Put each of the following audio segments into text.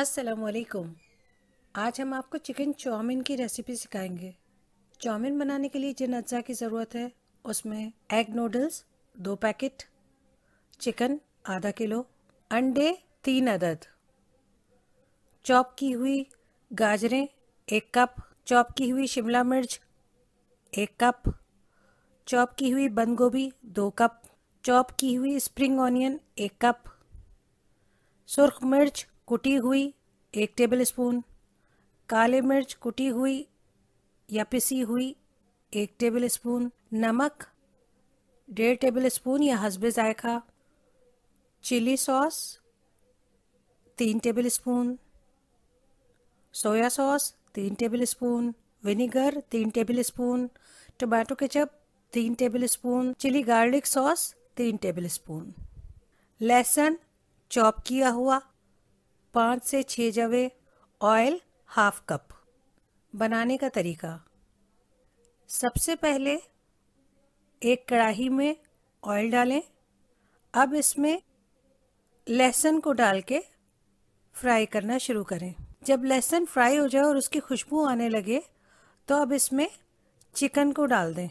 असलकुम आज हम आपको चिकन चाउमीन की रेसिपी सिखाएंगे चाउमीन बनाने के लिए जिन अज्जा की ज़रूरत है उसमें एग नूडल्स दो पैकेट चिकन आधा किलो अंडे तीन अदद चॉप की हुई गाजरें एक कप चॉप की हुई शिमला मिर्च एक कप चॉप की हुई बंद गोभी दो कप चॉप की हुई स्प्रिंग ऑनियन एक कप सुर्ख मिर्च कुटी हुई एक टेबल स्पून काले मिर्च कुटी हुई या पिसी हुई एक टेबल स्पून नमक डेढ़ टेबल स्पून या हसब ज़ायका चिली सॉस तीन टेबल स्पून सोया सॉस तीन टेबल स्पून विनीगर तीन टेबल स्पून टमाटो केचप तीन table spoon chilli garlic sauce तीन टेबल स्पून लहसुन चॉप किया हुआ पाँच से छः जवे ऑयल हाफ कप बनाने का तरीका सबसे पहले एक कढ़ाही में ऑयल डालें अब इसमें लहसुन को डाल के फ्राई करना शुरू करें जब लहसुन फ्राई हो जाए और उसकी खुशबू आने लगे तो अब इसमें चिकन को डाल दें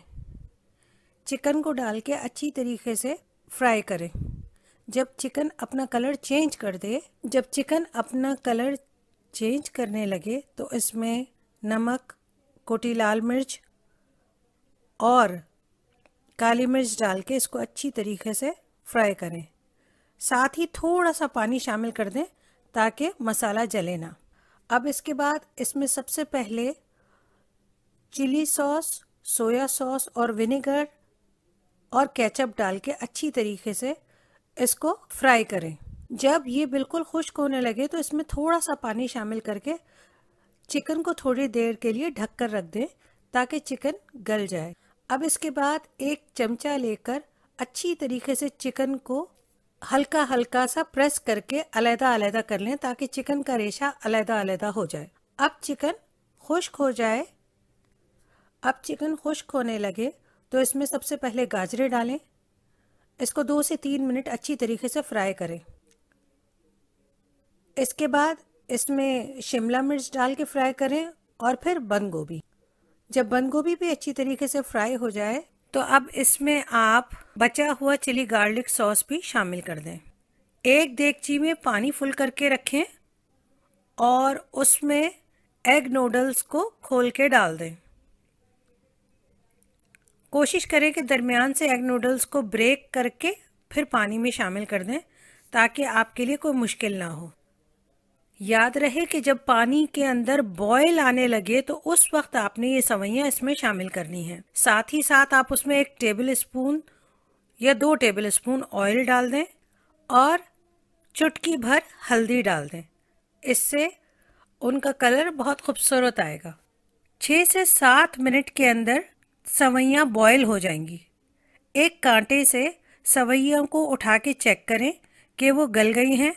चिकन को डाल के अच्छी तरीके से फ्राई करें जब चिकन अपना कलर चेंज कर दे जब चिकन अपना कलर चेंज करने लगे तो इसमें नमक कोटी लाल मिर्च और काली मिर्च डाल के इसको अच्छी तरीके से फ्राई करें साथ ही थोड़ा सा पानी शामिल कर दें ताकि मसाला जले ना अब इसके बाद इसमें सबसे पहले चिली सॉस सोया सॉस और विनेगर और केचप डाल के अच्छी तरीके से इसको फ्राई करें जब ये बिल्कुल खुश्क होने लगे तो इसमें थोड़ा सा पानी शामिल करके चिकन को थोड़ी देर के लिए ढक कर रख दें ताकि चिकन गल जाए अब इसके बाद एक चमचा लेकर अच्छी तरीके से चिकन को हल्का हल्का सा प्रेस करके अलहदा अलहदा कर लें ताकि चिकन का रेशा अलहदा अलहदा हो जाए अब चिकन खुश्क हो जाए अब चिकन खुश्क होने लगे तो इसमें सबसे पहले गाजरे डालें इसको दो से तीन मिनट अच्छी तरीके से फ्राई करें इसके बाद इसमें शिमला मिर्च डाल के फ्राई करें और फिर बंद गोभी जब बंद गोभी भी अच्छी तरीके से फ्राई हो जाए तो अब इसमें आप बचा हुआ चिली गार्लिक सॉस भी शामिल कर दें एक देगची में पानी फुल करके रखें और उसमें एग नूडल्स को खोल के डाल दें कोशिश करें कि दरमियान से एग नूडल्स को ब्रेक करके फिर पानी में शामिल कर दें ताकि आपके लिए कोई मुश्किल ना हो याद रहे कि जब पानी के अंदर बॉयल आने लगे तो उस वक्त आपने ये सवैयाँ इसमें शामिल करनी है साथ ही साथ आप उसमें एक टेबल स्पून या दो टेबल स्पून ऑयल डाल दें और चुटकी भर हल्दी डाल दें इससे उनका कलर बहुत खूबसूरत आएगा छः से सात मिनट के अंदर सवैयाँ बॉयल हो जाएंगी एक कांटे से सवैयों को उठा के चेक करें कि वो गल गई हैं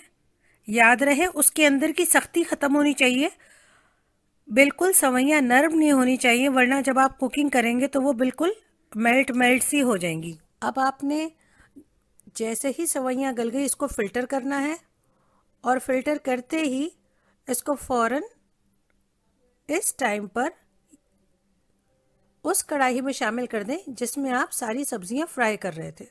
याद रहे उसके अंदर की सख्ती ख़त्म होनी चाहिए बिल्कुल सवैयाँ नर्म नहीं होनी चाहिए वरना जब आप कुकिंग करेंगे तो वो बिल्कुल मेल्ट मेल्ट सी हो जाएंगी अब आपने जैसे ही सवैयाँ गल गई इसको फ़िल्टर करना है और फ़िल्टर करते ही इसको फ़ौरन इस टाइम पर उस कढ़ाई में शामिल कर दें जिसमें आप सारी सब्जियां फ्राई कर रहे थे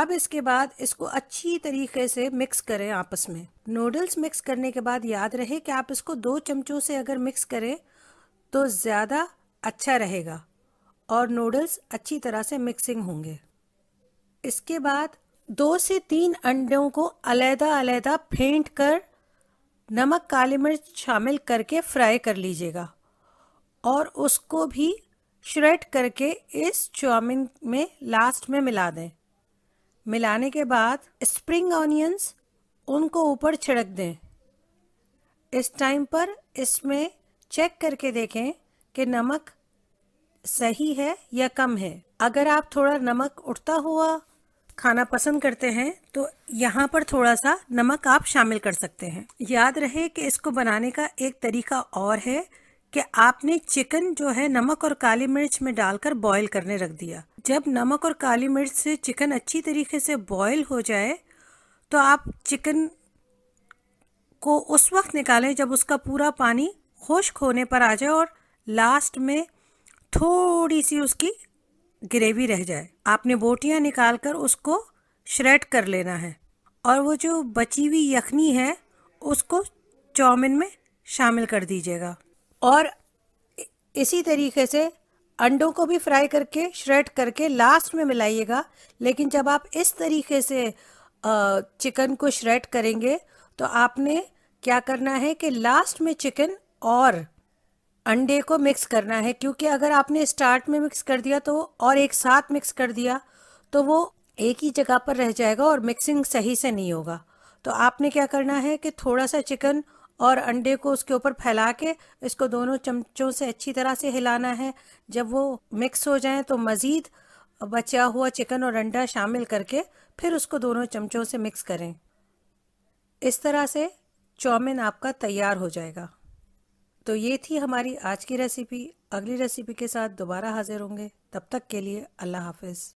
अब इसके बाद इसको अच्छी तरीके से मिक्स करें आपस में नूडल्स मिक्स करने के बाद याद रहे कि आप इसको दो चमचों से अगर मिक्स करें तो ज़्यादा अच्छा रहेगा और नूडल्स अच्छी तरह से मिक्सिंग होंगे इसके बाद दो से तीन अंडों को अलहदा अलहदा फेंट कर नमक काली मिर्च शामिल करके फ्राई कर लीजिएगा और उसको भी श्रेड करके इस चाउमिन में लास्ट में मिला दें मिलाने के बाद स्प्रिंग ऑनियंस उनको ऊपर छिड़क दें इस टाइम पर इसमें चेक करके देखें कि नमक सही है या कम है अगर आप थोड़ा नमक उठता हुआ खाना पसंद करते हैं तो यहाँ पर थोड़ा सा नमक आप शामिल कर सकते हैं याद रहे कि इसको बनाने का एक तरीका और है कि आपने चिकन जो है नमक और काली मिर्च में डालकर बॉईल करने रख दिया जब नमक और काली मिर्च से चिकन अच्छी तरीके से बॉईल हो जाए तो आप चिकन को उस वक्त निकालें जब उसका पूरा पानी खुश्क होने पर आ जाए और लास्ट में थोड़ी सी उसकी ग्रेवी रह जाए आपने बोटियाँ निकाल कर उसको श्रेड कर लेना है और वो जो बची हुई यखनी है उसको चाउमिन में शामिल कर दीजिएगा और इसी तरीके से अंडों को भी फ्राई करके श्रेड करके लास्ट में मिलाइएगा लेकिन जब आप इस तरीके से चिकन को श्रेड करेंगे तो आपने क्या करना है कि लास्ट में चिकन और अंडे को मिक्स करना है क्योंकि अगर आपने स्टार्ट में मिक्स कर दिया तो और एक साथ मिक्स कर दिया तो वो एक ही जगह पर रह जाएगा और मिक्सिंग सही से नहीं होगा तो आपने क्या करना है कि थोड़ा सा चिकन और अंडे को उसके ऊपर फैला के इसको दोनों चमचों से अच्छी तरह से हिलाना है जब वो मिक्स हो जाए तो मज़ीद बचा हुआ चिकन और अंडा शामिल करके फिर उसको दोनों चमचों से मिक्स करें इस तरह से चौमिन आपका तैयार हो जाएगा तो ये थी हमारी आज की रेसिपी अगली रेसिपी के साथ दोबारा हाजिर होंगे तब तक के लिए अल्लाह हाफिज़